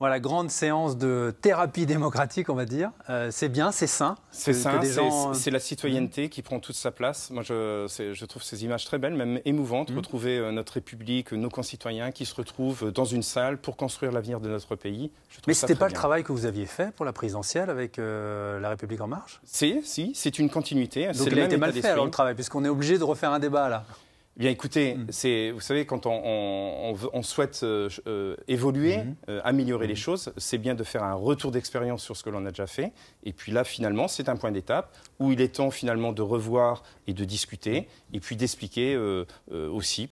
Voilà, grande séance de thérapie démocratique, on va dire. Euh, c'est bien, c'est sain. C'est sain, c'est la euh, citoyenneté mhm. qui prend toute sa place. Moi, je, trouve ces images très belles, même émouvantes. Mhm. Retrouver euh, notre République, nos concitoyens qui se retrouvent dans une salle pour construire l'avenir de notre pays. Mais ce n'était pas le travail que vous aviez fait pour la présidentielle avec La République En Marche Si, si, c'est une continuité. Hein, Donc il a été mal fait, alors, le travail, puisqu'on est obligé de refaire un débat, là. Eh bien écoutez, mm. vous savez quand on, souhaite euh, euh, évoluer, mm-hmm. euh, améliorer les mm-hmm. choses, c'est bien de faire un retour d'expérience sur ce que l'on a déjà fait. Et puis là, finalement, c'est un point d'étape où il est temps finalement de revoir et de discuter, mm. et puis d'expliquer aussi